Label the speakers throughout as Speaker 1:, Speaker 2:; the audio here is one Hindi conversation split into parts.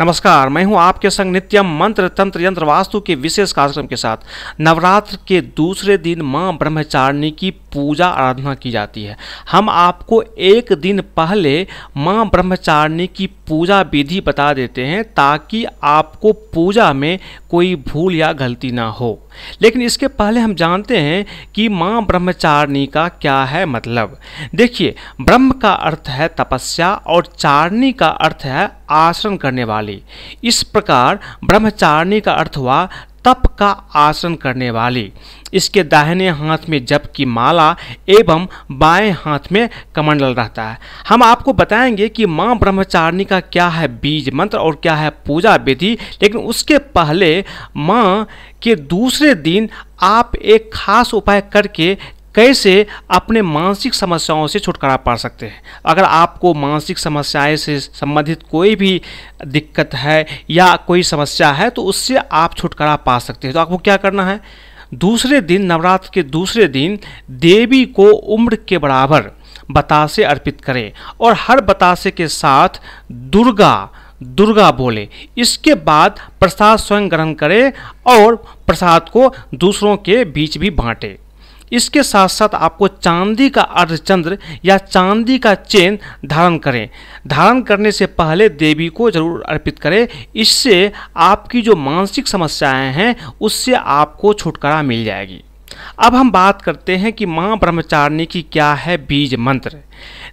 Speaker 1: नमस्कार मैं हूं आपके संग नित्यम मंत्र तंत्र यंत्र वास्तु के विशेष कार्यक्रम के साथ नवरात्र के दूसरे दिन मां ब्रह्मचारिणी की पूजा आराधना की जाती है हम आपको एक दिन पहले मां ब्रह्मचारिणी की पूजा विधि बता देते हैं ताकि आपको पूजा में कोई भूल या गलती ना हो लेकिन इसके पहले हम जानते हैं कि माँ ब्रह्मचारिणी का क्या है मतलब देखिए ब्रह्म का अर्थ है तपस्या और चारणी का अर्थ है आसरण करने वाली इस प्रकार ब्रह्मचारिणी का अर्थ हुआ तप का आसन करने वाली इसके दाहिने हाथ में जप की माला एवं बाएं हाथ में कमंडल रहता है हम आपको बताएंगे कि माँ ब्रह्मचारिणी का क्या है बीज मंत्र और क्या है पूजा विधि लेकिन उसके पहले माँ के दूसरे दिन आप एक खास उपाय करके कैसे अपने मानसिक समस्याओं से छुटकारा पा सकते हैं अगर आपको मानसिक समस्याएं से संबंधित कोई भी दिक्कत है या कोई समस्या है तो उससे आप छुटकारा पा सकते हैं तो आपको क्या करना है दूसरे दिन नवरात्र के दूसरे दिन देवी को उम्र के बराबर बतासे अर्पित करें और हर बतासे के साथ दुर्गा दुर्गा बोले इसके बाद प्रसाद स्वयं ग्रहण करें और प्रसाद को दूसरों के बीच भी बांटें इसके साथ साथ आपको चांदी का अर्धचंद्र या चांदी का चेन धारण करें धारण करने से पहले देवी को जरूर अर्पित करें इससे आपकी जो मानसिक समस्याएं हैं उससे आपको छुटकारा मिल जाएगी अब हम बात करते हैं कि माँ ब्रह्मचारिणी की क्या है बीज मंत्र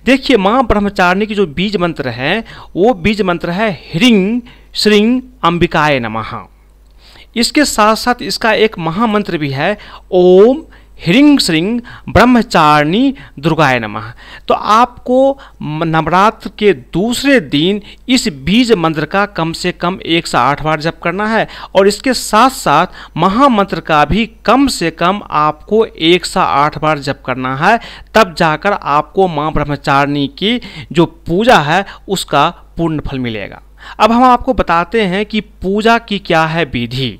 Speaker 1: देखिए माँ ब्रह्मचारिणी की जो बीज मंत्र है वो बीज मंत्र है ह्रिंग श्रिंग अंबिकाए नमः इसके साथ साथ इसका एक महामंत्र भी है ओम ह्रिंग श्रिंग ब्रह्मचारिणी दुर्गाय नमः तो आपको नवरात्र के दूसरे दिन इस बीज मंत्र का कम से कम एक से आठ बार जप करना है और इसके साथ साथ महामंत्र का भी कम से कम आपको एक से आठ बार जप करना है तब जाकर आपको माँ ब्रह्मचारिणी की जो पूजा है उसका पूर्ण फल मिलेगा अब हम आपको बताते हैं कि पूजा की क्या है विधि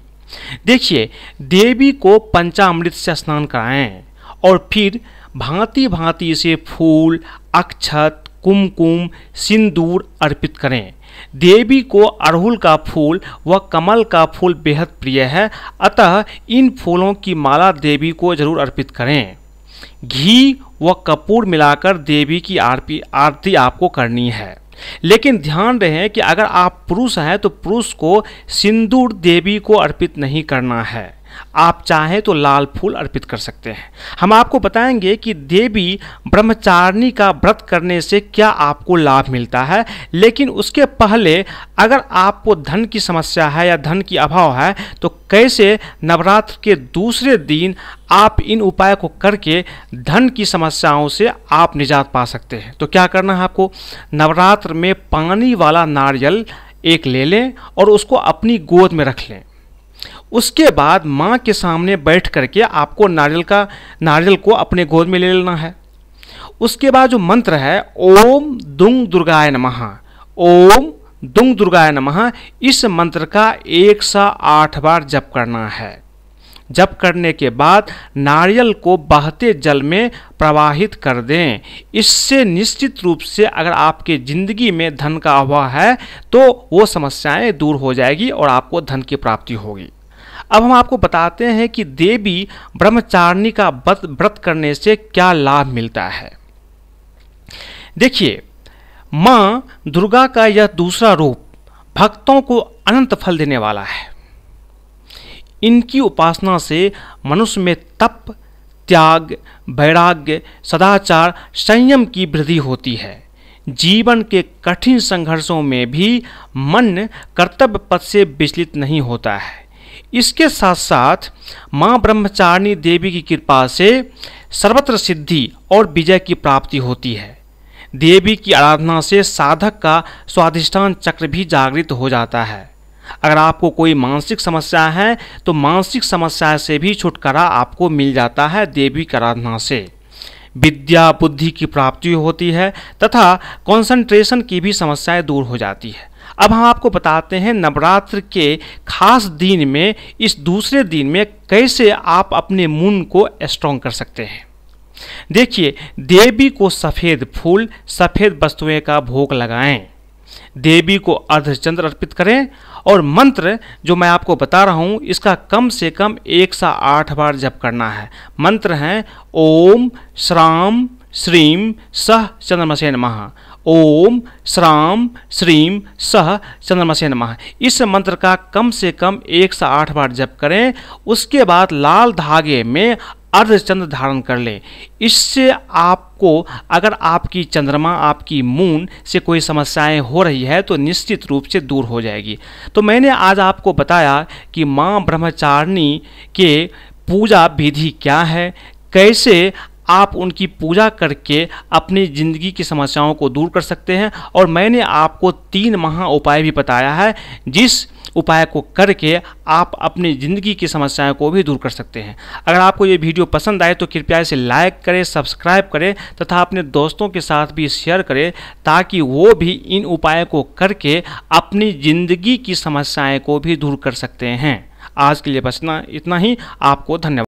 Speaker 1: देखिए देवी को पंचामृत से स्नान कराएं और फिर भांति भांति से फूल अक्षत कुमकुम सिंदूर अर्पित करें देवी को अड़हुल का फूल व कमल का फूल बेहद प्रिय है अतः इन फूलों की माला देवी को जरूर अर्पित करें घी व कपूर मिलाकर देवी की आरती आपको करनी है लेकिन ध्यान रहे कि अगर आप पुरुष हैं तो पुरुष को सिंदूर देवी को अर्पित नहीं करना है आप चाहें तो लाल फूल अर्पित कर सकते हैं हम आपको बताएंगे कि देवी ब्रह्मचारिणी का व्रत करने से क्या आपको लाभ मिलता है लेकिन उसके पहले अगर आपको धन की समस्या है या धन की अभाव है तो कैसे नवरात्र के दूसरे दिन आप इन उपाय को करके धन की समस्याओं से आप निजात पा सकते हैं तो क्या करना है आपको नवरात्र में पानी वाला नारियल एक ले लें और उसको अपनी गोद में रख लें उसके बाद माँ के सामने बैठ करके आपको नारियल का नारियल को अपने गोद में ले लेना है उसके बाद जो मंत्र है ओम दुंग दुर्गाय नमः ओम दुंग दुर्गाय नमः इस मंत्र का एक सा आठ बार जप करना है जप करने के बाद नारियल को बहते जल में प्रवाहित कर दें इससे निश्चित रूप से अगर आपके ज़िंदगी में धन का अभाव है तो वो समस्याएं दूर हो जाएगी और आपको धन की प्राप्ति होगी अब हम आपको बताते हैं कि देवी ब्रह्मचारिणी का व्रत करने से क्या लाभ मिलता है देखिए माँ दुर्गा का यह दूसरा रूप भक्तों को अनंत फल देने वाला है इनकी उपासना से मनुष्य में तप त्याग वैराग्य सदाचार संयम की वृद्धि होती है जीवन के कठिन संघर्षों में भी मन कर्तव्य पथ से विचलित नहीं होता है इसके साथ साथ माँ ब्रह्मचारिणी देवी की कृपा से सर्वत्र सिद्धि और विजय की प्राप्ति होती है देवी की आराधना से साधक का स्वाधिष्ठान चक्र भी जागृत हो जाता है अगर आपको कोई मानसिक समस्या है तो मानसिक समस्या से भी छुटकारा आपको मिल जाता है देवी की आराधना से विद्या बुद्धि की प्राप्ति होती है तथा कंसंट्रेशन की भी समस्याएं दूर हो जाती है अब हम आपको बताते हैं नवरात्र के खास दिन में इस दूसरे दिन में कैसे आप अपने मुन को स्ट्रॉन्ग कर सकते हैं देखिए देवी को सफ़ेद फूल सफ़ेद वस्तुएं का भोग लगाएं देवी को अर्धचंद्र अर्पित करें और मंत्र जो मैं आपको बता रहा हूँ इसका कम से कम एक सा आठ बार जप करना है मंत्र हैं ओम श्राम श्रीम सह चंद्रमसेन महा ओम श्राम श्रीम सह चंद्रमा से नम इस मंत्र का कम से कम एक से आठ बार जप करें उसके बाद लाल धागे में अर्धचंद्र धारण कर लें इससे आपको अगर आपकी चंद्रमा आपकी मून से कोई समस्याएं हो रही है तो निश्चित रूप से दूर हो जाएगी तो मैंने आज आपको बताया कि माँ ब्रह्मचारिणी के पूजा विधि क्या है कैसे आप उनकी पूजा करके अपनी ज़िंदगी की समस्याओं को दूर कर सकते हैं और मैंने आपको तीन महा उपाय भी बताया है जिस उपाय को करके आप अपनी ज़िंदगी की समस्याओं को भी दूर कर सकते हैं अगर आपको ये वीडियो पसंद आए तो कृपया इसे लाइक करें सब्सक्राइब करें तथा अपने दोस्तों के साथ भी शेयर करें ताकि वो भी इन उपायों को करके अपनी ज़िंदगी की समस्याएँ को भी दूर कर सकते हैं आज के लिए बस इतना ही आपको धन्यवाद